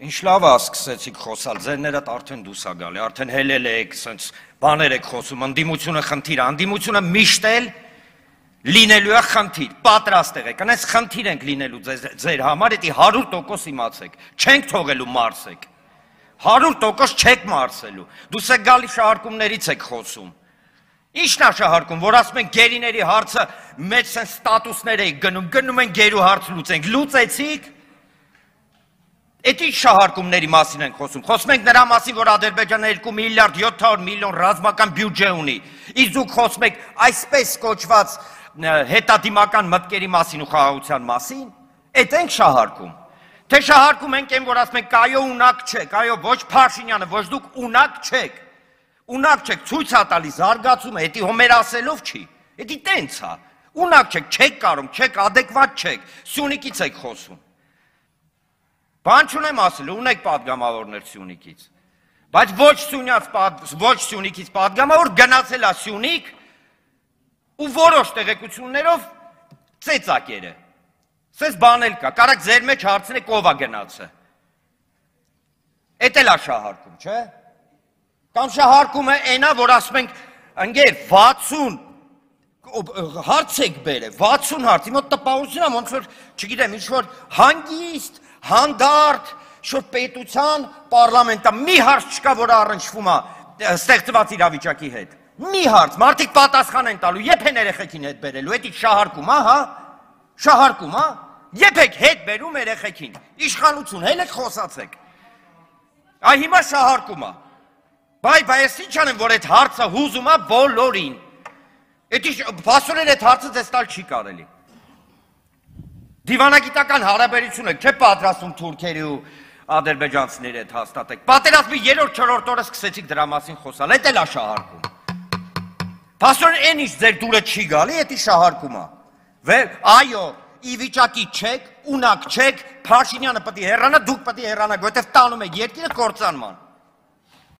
Ինչ լավ է սկսեցիք խոսալ, ձերներդ արդեն դուս է գալի, արդեն հելել եք, սենց բաներ եք խոսում, ընդդիմությունը խնդիր, անդիմությունը միշտ էլ լինելու է խնդիր, պատրաստ եղեք, անես խնդիր ենք լինելու ձեր համար, էտի 100% իմացեք, չենք թողելու մարսեք, 100% չեք մարսելու, դուս եք գալի շահարկումներից եք խոսում, Ինչն է շահարկում, որ ասում են գերիների հարցը մեծ սեն ստատուսներ էի գնում, գնում են գերու հարց լուծենք, լուծեցիք, Այդ ինչ շահարկումների մասին ենք խոսում։ Խոսում ենք նրա մասին, որ Ադրբեջանը 2 միլիարդ 700 միլիոն ռազմական բյուջե ունի։ Իսկ դուք խոսում եք այսպես կոչված հետադիմական մտքերի մասին ու խաղաղության մասին։ Այդ ենք շահարկում։ Թե շահարկում ենք այն, որ ասում ենք կայո ունակ չեք, այո ոչ Փաշինյանը, ոչ դուք ունակ չեք։ Ունակ չեք, ցույց է տալի զարգացումը, դա հոմեր ասելով չի։ Դա տենց է։ Ունակ չեք, չեք կարող, չեք, ադեկվատ չեք։ Սյունիկից եք խոսում։ Բան չունեմ ասելու, ունեք падգամավորներ Սյունիքից։ Բայց ոչ Սյունյաց ոչ Սյունիքից падգամավոր գնացել է Սյունիք ու որոշ տեղեկություններով ծեծակերը։ Սես բան էլ կա, կարակ ձեր մեջ հարցնեք ով է գնացը։ Էդ էլ է շահարկում, չէ՞։ Կամ շահարկում է այնա, որ ասում ենք, ընկեր 60 հարց եք բերել, 60 հարց, իմ մոտ տպավորությունա ոնց որ, չգիտեմ, ինչ որ հանգիստ, հանդարտ, շոր պետության պարլամենտա մի հարց չկա, որը առնչվում է ստեղծված իրավիճակի հետ։ Մի հարց, մարդիկ պատասխան են տալու, երբ են երեխեքին հետ բերելու, էդի շահարկում, հա, շահարկում, հա, երբ եք հետ բերում երեխեքին, իշխանություն, հել եք խոսացեք, այ հիմա շահարկում, հա, բայ, բայ, ես ինչ անեմ, որ այդ հարցը հուզում է բոլորին, Էդի փաստորեն այդ հարցը ձեզ տալ չի կարելի։ Դիվանագիտական հարաբերությունը չէ պատրաստում թուրքերի ու ադրբեջանցիների հետ հաստատեք։ Պատերազմի 3-4 օրը սկսեցիք դրա մասին խոսալ, այդ էլ է շահարկում։ Փաստորեն այն ինչ ձեր դուրը չի գալի, դա շահարկումա։ Վեր, այո, ի վիճակի չեք, ունակ չեք, Փաշինյանը պետք է հեռանա, դուք պետք է հեռանաք, որովհետև տանում եք երկիրը կործանման։